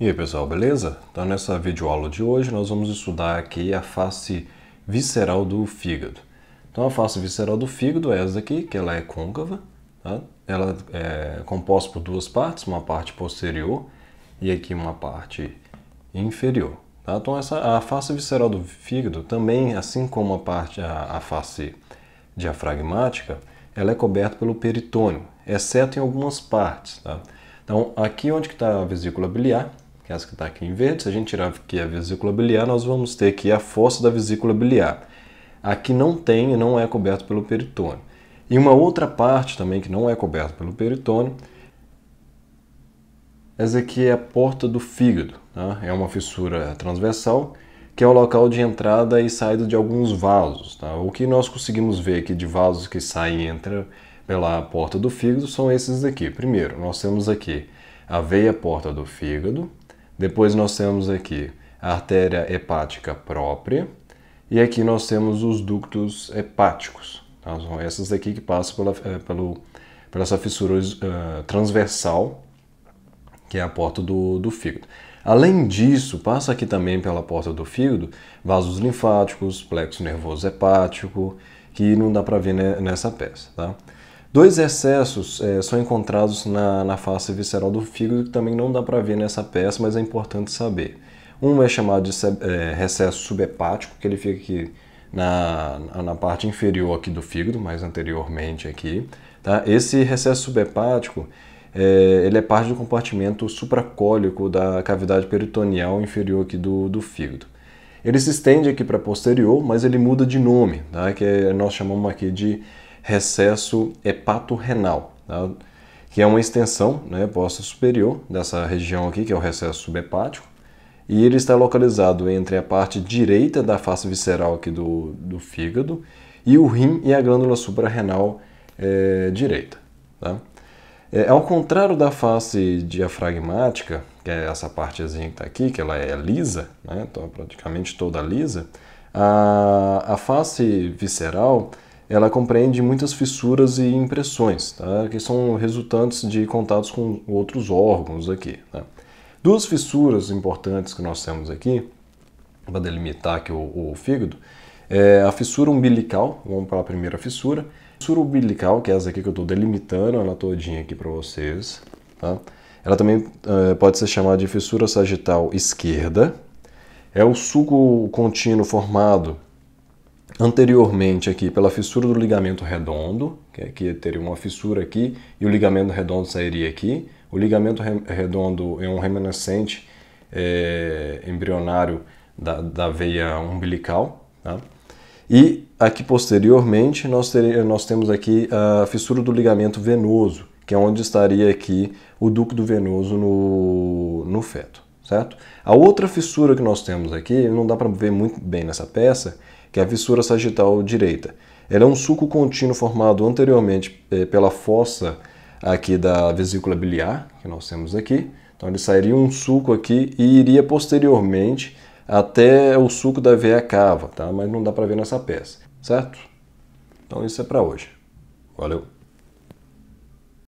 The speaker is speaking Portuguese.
E aí pessoal, beleza? Então nessa videoaula de hoje nós vamos estudar aqui a face visceral do fígado. Então a face visceral do fígado é essa aqui, que ela é côncava, tá? ela é composta por duas partes, uma parte posterior e aqui uma parte inferior. Tá? Então essa, a face visceral do fígado também, assim como a, parte, a, a face diafragmática, ela é coberta pelo peritônio, exceto em algumas partes. Tá? Então aqui onde está a vesícula biliar, que é essa que está aqui em verde, se a gente tirar aqui a vesícula biliar, nós vamos ter aqui a fossa da vesícula biliar. Aqui não tem e não é coberto pelo peritônio. E uma outra parte também que não é coberta pelo peritônio, essa aqui é a porta do fígado. Tá? É uma fissura transversal que é o local de entrada e saída de alguns vasos. Tá? O que nós conseguimos ver aqui de vasos que saem e entram pela porta do fígado são esses aqui. Primeiro, nós temos aqui a veia porta do fígado, depois nós temos aqui a artéria hepática própria e aqui nós temos os ductos hepáticos. Tá? São essas aqui que passam pela, eh, pelo, pela essa fissura uh, transversal, que é a porta do, do fígado. Além disso, passa aqui também pela porta do fígado vasos linfáticos, plexo nervoso hepático, que não dá para ver nessa peça. Tá? Dois excessos é, são encontrados na, na face visceral do fígado que também não dá para ver nessa peça, mas é importante saber. Um é chamado de é, recesso subhepático, que ele fica aqui na, na parte inferior aqui do fígado, mais anteriormente aqui. Tá? Esse recesso subhepático é, ele é parte do compartimento supracólico da cavidade peritoneal inferior aqui do, do fígado. Ele se estende aqui para posterior, mas ele muda de nome, tá? que é, nós chamamos aqui de recesso hepato-renal, tá? que é uma extensão né, posta superior dessa região aqui, que é o recesso subhepático, e ele está localizado entre a parte direita da face visceral aqui do, do fígado e o rim e a glândula suprarrenal é, direita. Tá? É, ao contrário da face diafragmática, que é essa partezinha que está aqui, que ela é lisa, né? então praticamente toda lisa, a, a face visceral ela compreende muitas fissuras e impressões, tá? que são resultantes de contatos com outros órgãos aqui. Né? Duas fissuras importantes que nós temos aqui, para delimitar aqui o, o fígado, é a fissura umbilical, vamos para a primeira fissura. A fissura umbilical, que é essa aqui que eu estou delimitando ela todinha aqui para vocês. Tá? Ela também é, pode ser chamada de fissura sagital esquerda. É o suco contínuo formado anteriormente aqui pela fissura do ligamento redondo, que aqui teria uma fissura aqui e o ligamento redondo sairia aqui. O ligamento redondo é um remanescente é, embrionário da, da, veia umbilical. Tá? E aqui posteriormente nós, ter, nós temos aqui a fissura do ligamento venoso, que é onde estaria aqui o ducto venoso no, no feto, certo? A outra fissura que nós temos aqui, não dá para ver muito bem nessa peça, que é a vissura sagital direita. Ela é um suco contínuo formado anteriormente eh, pela fossa aqui da vesícula biliar, que nós temos aqui. Então ele sairia um suco aqui e iria posteriormente até o suco da veia cava, tá? Mas não dá para ver nessa peça, certo? Então isso é para hoje. Valeu!